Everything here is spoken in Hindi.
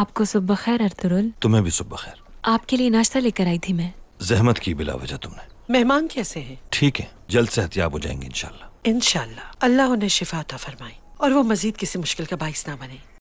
आपको सुबह खैर अर्तुरुल तुम्हें भी सुबह खैर आपके लिए नाश्ता लेकर आई थी मैं जहमत की बिला वजह तुमने मेहमान कैसे हैं ठीक है जल्द से हो जाएंगे इनशाला इनशाला अल्लाह उन्हें शिफाता फरमाए और वो मजीद किसी मुश्किल का बाइस ना बने